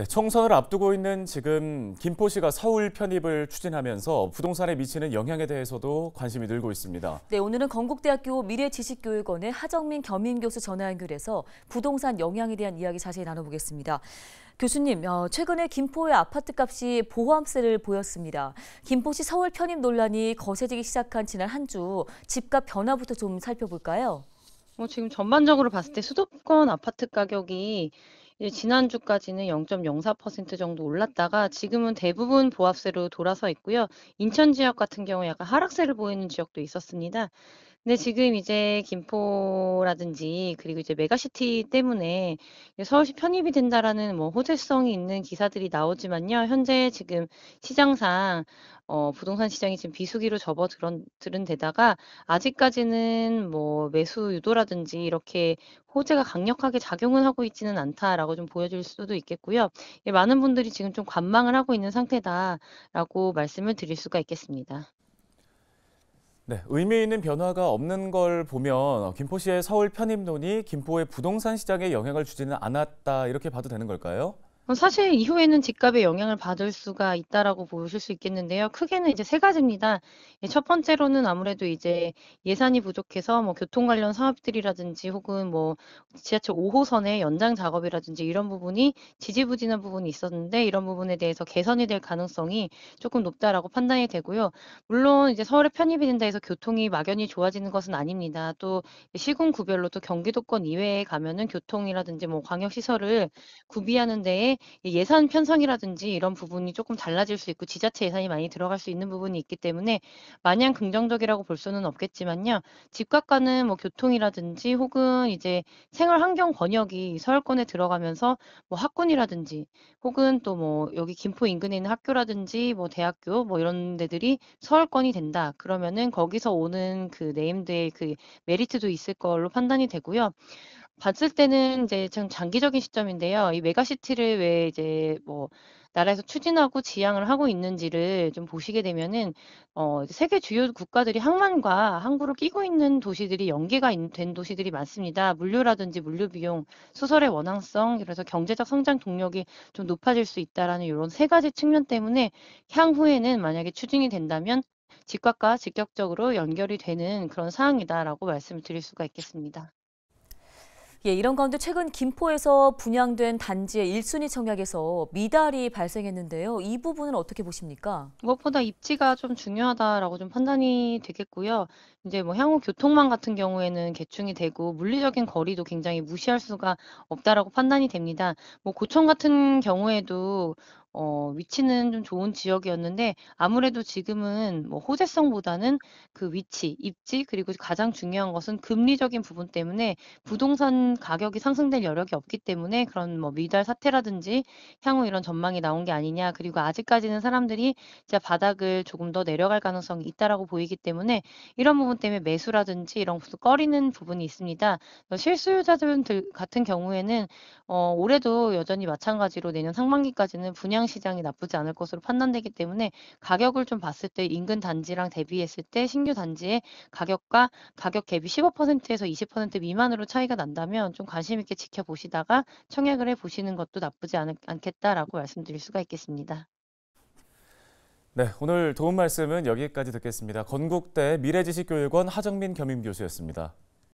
네, 총선을 앞두고 있는 지금 김포시가 서울 편입을 추진하면서 부동산에 미치는 영향에 대해서도 관심이 늘고 있습니다. 네, 오늘은 건국대학교 미래지식교육원의 하정민 겸임 교수 전화 연결해서 부동산 영향에 대한 이야기 자세히 나눠보겠습니다. 교수님, 어, 최근에 김포의 아파트 값이 보호함세를 보였습니다. 김포시 서울 편입 논란이 거세지기 시작한 지난 한 주 집값 변화부터 좀 살펴볼까요? 뭐 지금 전반적으로 봤을 때 수도권 아파트 가격이 지난주까지는 0.04% 정도 올랐다가 지금은 대부분 보합세로 돌아서 있고요. 인천 지역 같은 경우 약간 하락세를 보이는 지역도 있었습니다. 근데 지금 이제 김포라든지 그리고 이제 메가시티 때문에 서울시 편입이 된다라는 뭐 호재성이 있는 기사들이 나오지만요. 현재 지금 시장상 어, 부동산 시장이 지금 비수기로 접어들은 데다가 아직까지는 뭐 매수 유도라든지 이렇게 호재가 강력하게 작용을 하고 있지는 않다라고 좀보여질 수도 있겠고요. 예, 많은 분들이 지금 좀 관망을 하고 있는 상태다라고 말씀을 드릴 수가 있겠습니다. 네, 의미 있는 변화가 없는 걸 보면 어, 김포시의 서울 편입론이 김포의 부동산 시장에 영향을 주지는 않았다 이렇게 봐도 되는 걸까요? 어, 사실 이후에는 집값에 영향을 받을 수가 있다라고 보실 수 있겠는데요. 크게는 이제 세 가지입니다. 예, 첫 번째로는 아무래도 이제 예산이 부족해서 뭐 교통 관련 사업들이라든지 혹은 뭐 지하철 5호선의 연장 작업이라든지 이런 부분이 지지부진한 부분이 있었는데 이런 부분에 대해서 개선이 될 가능성이 조금 높다라고 판단이 되고요. 물론 이제 서울에 편입이 된다 해서 교통이 막연히 좋아지는 것은 아닙니다. 또 시군 구별로 또 경기도권 이외에 가면은 교통이라든지 뭐 광역 시설을 구비하는 데에 예산 편성이라든지 이런 부분이 조금 달라질 수 있고 지자체 예산이 많이 들어갈 수 있는 부분이 있기 때문에 마냥 긍정적이라고 볼 수는 없겠지만요. 집값과는 뭐 교통이라든지 혹은 이제 생활 환경 권역이 서울권에 들어가면서 뭐 학군이라든지 혹은 또 뭐 여기 김포 인근에 있는 학교라든지 뭐 대학교 뭐 이런 데들이 서울권이 된다. 그러면은 거기서 오는 그 네임드의 그 메리트도 있을 걸로 판단이 되고요. 봤을 때는 이제 좀 장기적인 시점인데요. 이 메가시티를 왜 이제 뭐 나라에서 추진하고 지향을 하고 있는지를 좀 보시게 되면은 어 세계 주요 국가들이 항만과 항구로 끼고 있는 도시들이 연계가 된 도시들이 많습니다. 물류라든지 물류 비용, 수설의 원항성, 그래서 경제적 성장 동력이 좀 높아질 수 있다라는 이런 세 가지 측면 때문에 향후에는 만약에 추진이 된다면 직각과직격적으로 연결이 되는 그런 사항이다라고 말씀을 드릴 수가 있겠습니다. 예, 이런 가운데 최근 김포에서 분양된 단지의 1순위 청약에서 미달이 발생했는데요. 이 부분은 어떻게 보십니까? 무엇보다 입지가 좀 중요하다라고 좀 판단이 되겠고요. 이제 뭐 향후 교통망 같은 경우에는 개충이 되고 물리적인 거리도 굉장히 무시할 수가 없다라고 판단이 됩니다. 뭐 고청 같은 경우에도 어, 위치는 좀 좋은 지역이었는데 아무래도 지금은 뭐 호재성보다는 그 위치, 입지 그리고 가장 중요한 것은 금리적인 부분 때문에 부동산 가격이 상승될 여력이 없기 때문에 그런 뭐 미달 사태라든지 향후 이런 전망이 나온 게 아니냐 그리고 아직까지는 사람들이 진짜 바닥을 조금 더 내려갈 가능성이 있다라고 보이기 때문에 이런 부분 때문에 매수라든지 이런 것도 꺼리는 부분이 있습니다. 실수요자들 같은 경우에는 어, 올해도 여전히 마찬가지로 내년 상반기까지는 분양 시장이 나쁘지 않을 것으로 판단되기 때문에 가격을 좀 봤을 때 인근 단지랑 대비했을 때 신규 단지의 가격과 가격 갭이 15%에서 20% 미만으로 차이가 난다면 좀 관심 있게 지켜보시다가 청약을 해 보시는 것도 나쁘지 않, 않겠다라고 말씀드릴 수가 있겠습니다. 네, 오늘 도움 말씀은 여기까지 듣겠습니다. 건국대 미래지식교육원 하정민 겸임 교수였습니다.